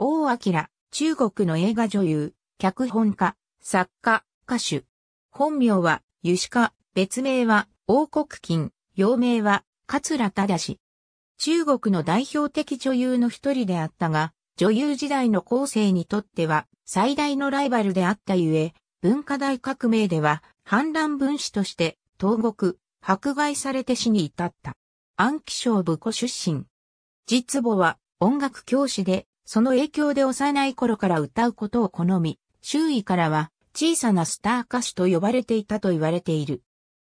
王明、中国の映画女優、脚本家、作家、歌手。本名は、ユシカ、別名は、王国金、幼名は、桂忠。中国の代表的女優の一人であったが、女優時代の後世にとっては、最大のライバルであったゆえ、文化大革命では、反乱分子として、投獄、迫害されて死に至った。安徽省部湖出身。実母は音楽教師でその影響で幼い頃から歌うことを好み、周囲からは小さなスター歌手と呼ばれていたと言われている。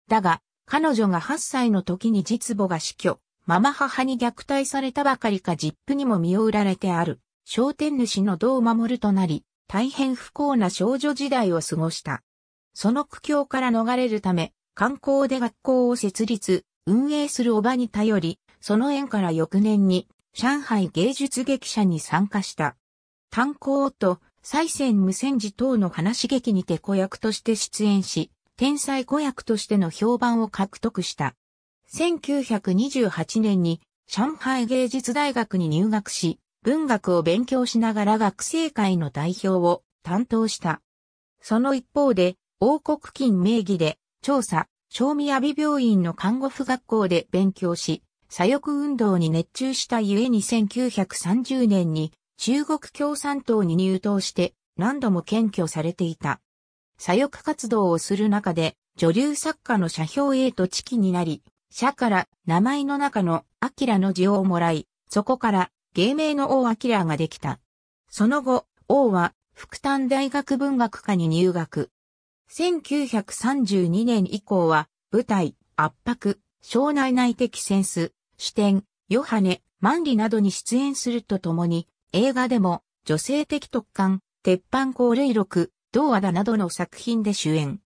だが、彼女が8歳の時に実母が死去、ママ母に虐待されたばかりかジップにも身を売られてある、商店主のを守となり、大変不幸な少女時代を過ごした。その苦境から逃れるため、観光で学校を設立、運営するおばに頼り、その縁から翌年に上海芸術劇社に参加した。炭鉱と再戦無戦時等の話劇にて子役として出演し、天才子役としての評判を獲得した。1928年に上海芸術大学に入学し、文学を勉強しながら学生会の代表を担当した。その一方で、王国金名義で調査、正味阿鼻病院の看護婦学校で勉強し、左翼運動に熱中したゆえに1930年に中国共産党に入党して何度も検挙されていた。左翼活動をする中で女流作家の社評へと知己になり、社から名前の中のアキラの字をもらい、そこから芸名の王アキラができた。その後、王は福丹大学文学科に入学。1932年以降は舞台、圧迫、省内内的センス、視点、ヨハネ、万里などに出演するとともに、映画でも、女性的特感、鉄板高霊録、童話だなどの作品で主演。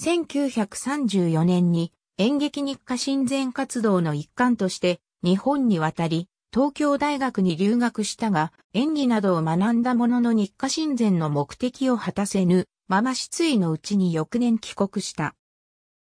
1934年に演劇日課親善活動の一環として日本に渡り、東京大学に留学したが、演技などを学んだものの日課親善の目的を果たせぬ、まま失意のうちに翌年帰国した。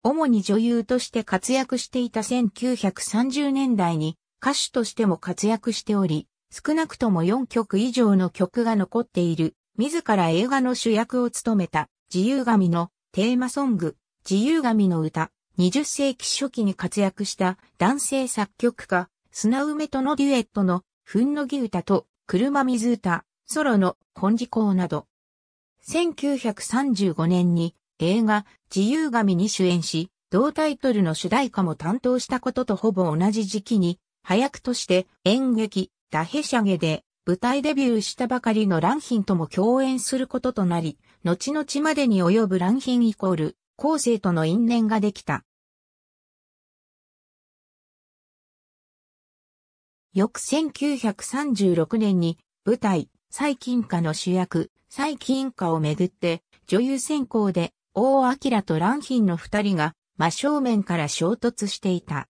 主に女優として活躍していた1930年代に歌手としても活躍しており、少なくとも4曲以上の曲が残っている、自ら映画の主役を務めた自由神のテーマソング、自由神の歌、20世紀初期に活躍した男性作曲家、砂梅とのデュエットの、ふんのぎ歌と、車水歌、ソロの、金コ港など。1935年に、映画、自由神に主演し、同タイトルの主題歌も担当したこととほぼ同じ時期に、早くとして演劇、ダヘシャゲで舞台デビューしたばかりのランヒンとも共演することとなり、後々までに及ぶランイコール、後世との因縁ができた。翌1936年に舞台、最近歌の主役、最近歌をめぐって女優選考で王明と蘭品の二人が真正面から衝突していた。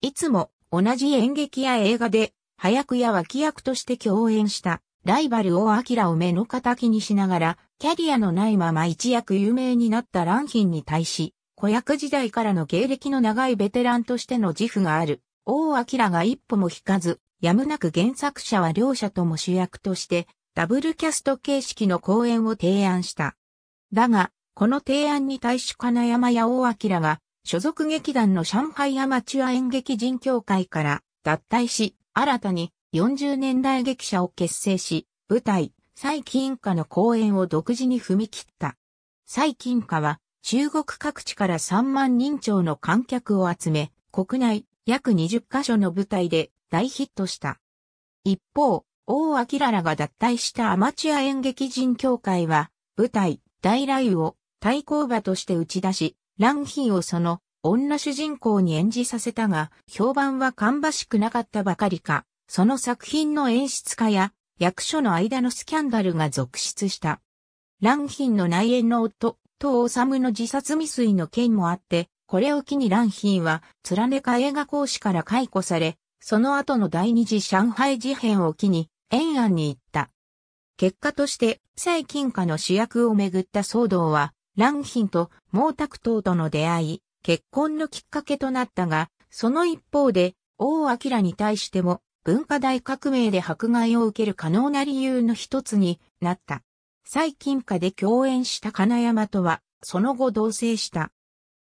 いつも同じ演劇や映画で、早くや脇役として共演したライバル王明を目の敵にしながら、キャリアのないまま一躍有名になった蘭品に対し、子役時代からの芸歴の長いベテランとしての自負がある、王明が一歩も引かず、やむなく原作者は両者とも主役として、ダブルキャスト形式の公演を提案した。だが、この提案に対し金山八尾明が、所属劇団の上海アマチュア演劇人協会から脱退し、新たに40年代劇者を結成し、舞台、蔡金華の公演を独自に踏み切った。蔡金華は中国各地から3万人超の観客を集め、国内約20カ所の舞台で大ヒットした。一方、大明らが脱退したアマチュア演劇人協会は、舞台、大雷を対抗馬として打ち出し、ランヒーをその女主人公に演じさせたが、評判は芳しくなかったばかりか、その作品の演出家や役所の間のスキャンダルが続出した。ランヒンの内縁の夫、東治の自殺未遂の件もあって、これを機にランヒンは、貫ねか映画講師から解雇され、その後の第二次上海事変を機に、延安に行った。結果として、最近かの主役をめぐった騒動は、蘭品と毛沢東との出会い、結婚のきっかけとなったが、その一方で、王明に対しても、文化大革命で迫害を受ける可能な理由の一つになった。最近下で共演した金山とは、その後同棲した。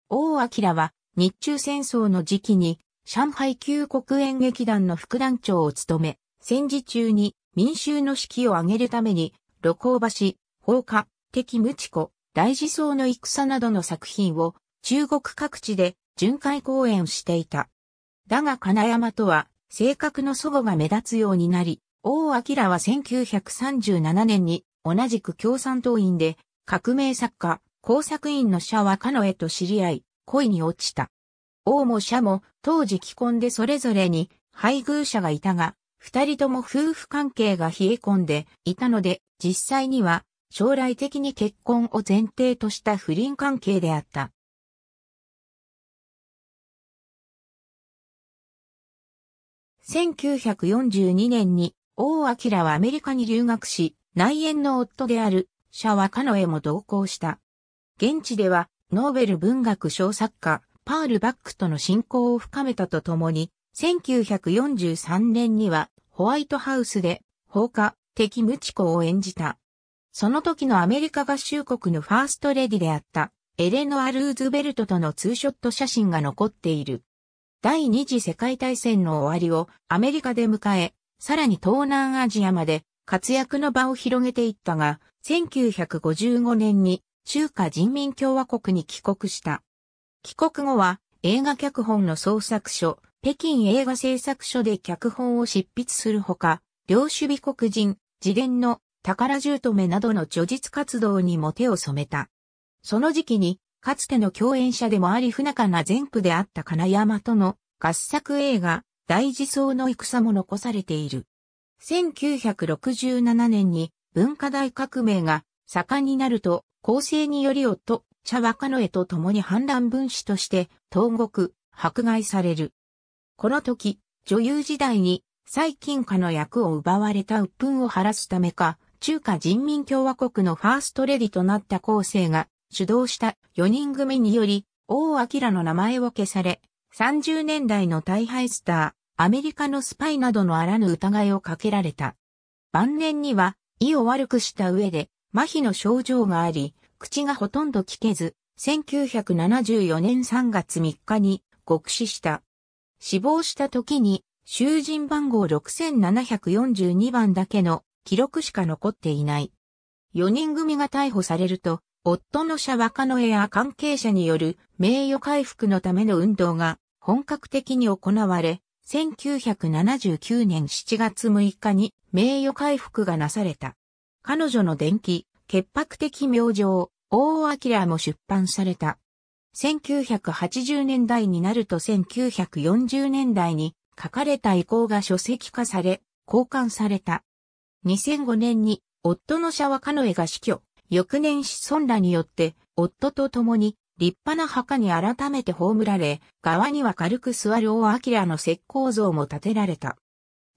王明は、日中戦争の時期に、上海旧国演劇団の副団長を務め、戦時中に民衆の士気を上げるために、露光橋、放火、敵無知子、大事層の戦などの作品を中国各地で巡回公演していた。だが金山とは性格の祖母が目立つようになり、王明は1937年に同じく共産党員で革命作家、工作員の社はカノへと知り合い、恋に落ちた。王も社も当時既婚でそれぞれに配偶者がいたが、二人とも夫婦関係が冷え込んでいたので、実際には将来的に結婚を前提とした不倫関係であった。1942年に王明はアメリカに留学し、内縁の夫であるシャワカノエも同行した。現地ではノーベル文学賞作家パール・バックとの親交を深めたとともに、1943年にはホワイトハウスで放火的無知子を演じた。その時のアメリカ合衆国のファーストレディであったエレノア・ルーズベルトとのツーショット写真が残っている。第二次世界大戦の終わりをアメリカで迎え、さらに東南アジアまで活躍の場を広げていったが、1955年に中華人民共和国に帰国した。帰国後は映画脚本の創作所、北京映画製作所で脚本を執筆するほか、両種美国人、自伝の宝住留などの著述活動にも手を染めた。その時期に、かつての共演者でもあり不仲な前夫であった金山との合作映画、大事層の戦も残されている。1967年に文化大革命が盛んになると、構成により夫、茶若野江と共に反乱分子として、投獄、迫害される。この時、女優時代に、最近家の役を奪われた鬱憤を晴らすためか、中華人民共和国のファーストレディとなった後世が主導した4人組により、王明の名前を消され、30年代の大敗スター、アメリカのスパイなどのあらぬ疑いをかけられた。晩年には、胃を悪くした上で、麻痺の症状があり、口がほとんど聞けず、1974年3月3日に極死した。死亡した時に、囚人番号6742番だけの記録しか残っていない。4人組が逮捕されると、夫の社若野や関係者による名誉回復のための運動が本格的に行われ、1979年7月6日に名誉回復がなされた。彼女の伝記、潔白的明星、大明も出版された。1980年代になると1940年代に書かれた遺構が書籍化され、交換された。2005年に夫のシャワカノエが死去、翌年子孫らによって夫と共に立派な墓に改めて葬られ、側には軽く座る王明の石膏像も建てられた。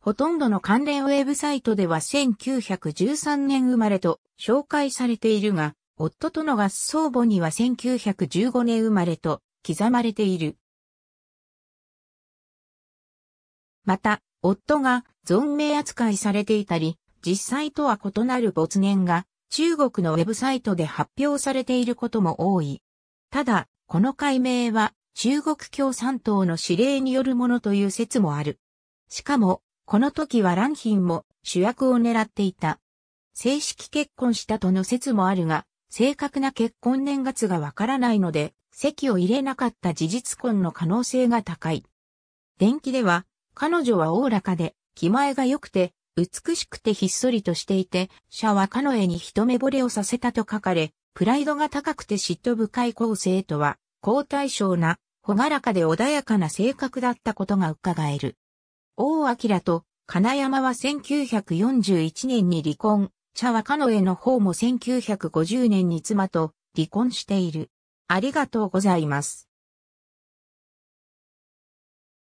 ほとんどの関連ウェブサイトでは1913年生まれと紹介されているが、夫との合葬墓には1915年生まれと刻まれている。また、夫が存命扱いされていたり、実際とは異なる没年が中国のウェブサイトで発表されていることも多い。ただ、この解明は中国共産党の指令によるものという説もある。しかも、この時はランヒンも主役を狙っていた。正式結婚したとの説もあるが、正確な結婚年月がわからないので、席を入れなかった事実婚の可能性が高い。電気では、彼女はおおらかで、気前が良くて、美しくてひっそりとしていて、シャはカノエに一目惚れをさせたと書かれ、プライドが高くて嫉妬深い後世とは、高対称な、ほがらかで穏やかな性格だったことが伺える。王明と金山は1941年に離婚、茶はカノエの方も1950年に妻と離婚している。ありがとうございます。